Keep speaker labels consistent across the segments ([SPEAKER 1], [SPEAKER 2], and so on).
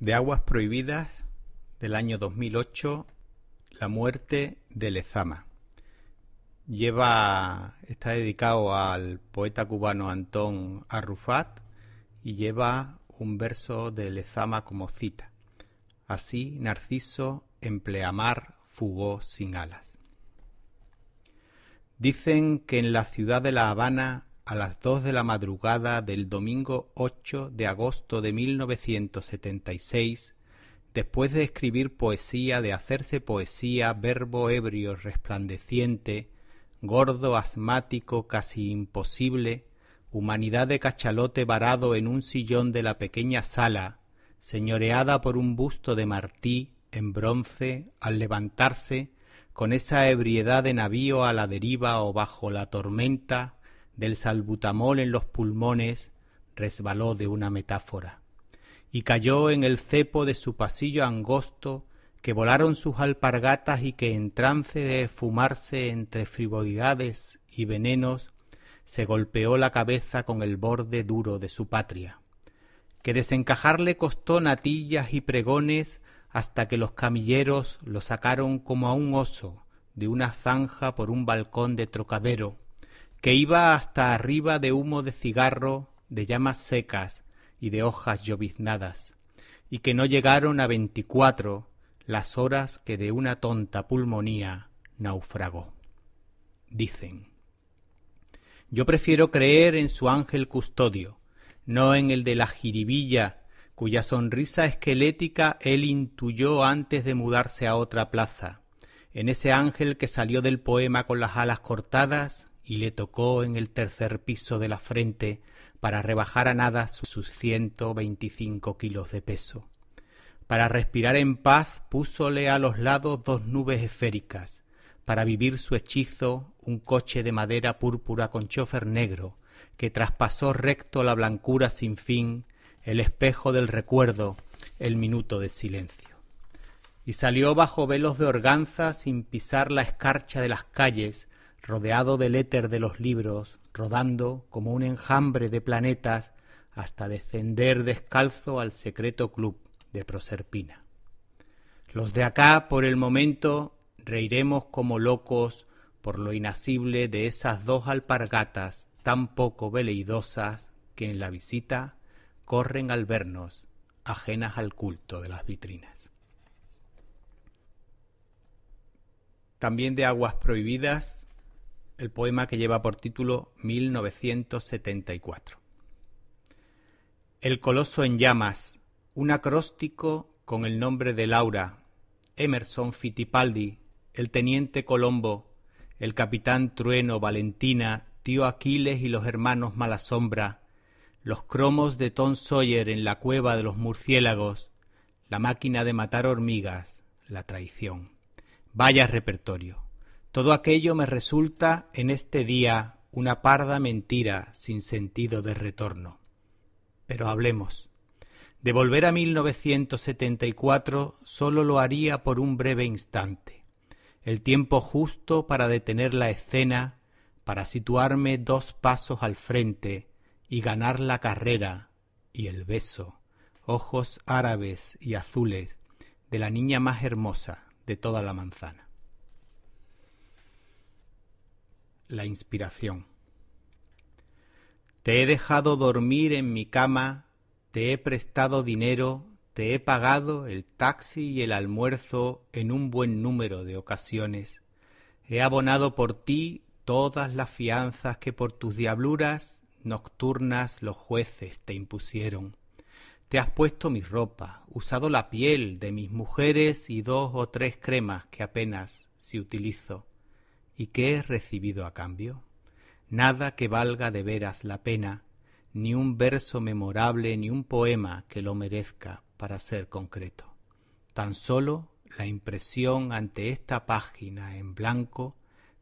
[SPEAKER 1] de Aguas Prohibidas del año 2008, La muerte de Lezama. Lleva, está dedicado al poeta cubano Antón Arrufat y lleva un verso de Lezama como cita. Así Narciso en pleamar fugó sin alas. Dicen que en la ciudad de La Habana a las dos de la madrugada del domingo 8 de agosto de 1976, después de escribir poesía, de hacerse poesía, verbo ebrio resplandeciente, gordo asmático casi imposible, humanidad de cachalote varado en un sillón de la pequeña sala, señoreada por un busto de Martí en bronce, al levantarse, con esa ebriedad de navío a la deriva o bajo la tormenta, del salbutamol en los pulmones resbaló de una metáfora y cayó en el cepo de su pasillo angosto que volaron sus alpargatas y que en trance de fumarse entre frivolidades y venenos se golpeó la cabeza con el borde duro de su patria, que desencajarle costó natillas y pregones hasta que los camilleros lo sacaron como a un oso de una zanja por un balcón de trocadero que iba hasta arriba de humo de cigarro, de llamas secas y de hojas lloviznadas, y que no llegaron a veinticuatro las horas que de una tonta pulmonía naufragó. Dicen. Yo prefiero creer en su ángel custodio, no en el de la jiribilla, cuya sonrisa esquelética él intuyó antes de mudarse a otra plaza, en ese ángel que salió del poema con las alas cortadas y le tocó en el tercer piso de la frente para rebajar a nada sus ciento veinticinco kilos de peso. Para respirar en paz púsole a los lados dos nubes esféricas, para vivir su hechizo un coche de madera púrpura con chofer negro, que traspasó recto la blancura sin fin, el espejo del recuerdo, el minuto de silencio. Y salió bajo velos de organza sin pisar la escarcha de las calles, rodeado del éter de los libros, rodando como un enjambre de planetas hasta descender descalzo al secreto club de Proserpina. Los de acá, por el momento, reiremos como locos por lo inacible de esas dos alpargatas tan poco veleidosas que en la visita corren al vernos, ajenas al culto de las vitrinas. También de aguas prohibidas el poema que lleva por título 1974. El coloso en llamas, un acróstico con el nombre de Laura, Emerson Fittipaldi, el teniente Colombo, el capitán Trueno, Valentina, tío Aquiles y los hermanos Malasombra, los cromos de Tom Sawyer en la cueva de los murciélagos, la máquina de matar hormigas, la traición. Vaya repertorio. Todo aquello me resulta en este día una parda mentira sin sentido de retorno. Pero hablemos. De volver a 1974 sólo lo haría por un breve instante, el tiempo justo para detener la escena, para situarme dos pasos al frente y ganar la carrera y el beso, ojos árabes y azules, de la niña más hermosa de toda la manzana. la inspiración. Te he dejado dormir en mi cama, te he prestado dinero, te he pagado el taxi y el almuerzo en un buen número de ocasiones. He abonado por ti todas las fianzas que por tus diabluras nocturnas los jueces te impusieron. Te has puesto mi ropa, usado la piel de mis mujeres y dos o tres cremas que apenas si utilizo. ¿Y qué he recibido a cambio? Nada que valga de veras la pena, ni un verso memorable, ni un poema que lo merezca para ser concreto. Tan solo la impresión ante esta página en blanco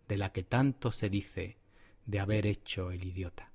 [SPEAKER 1] de la que tanto se dice de haber hecho el idiota.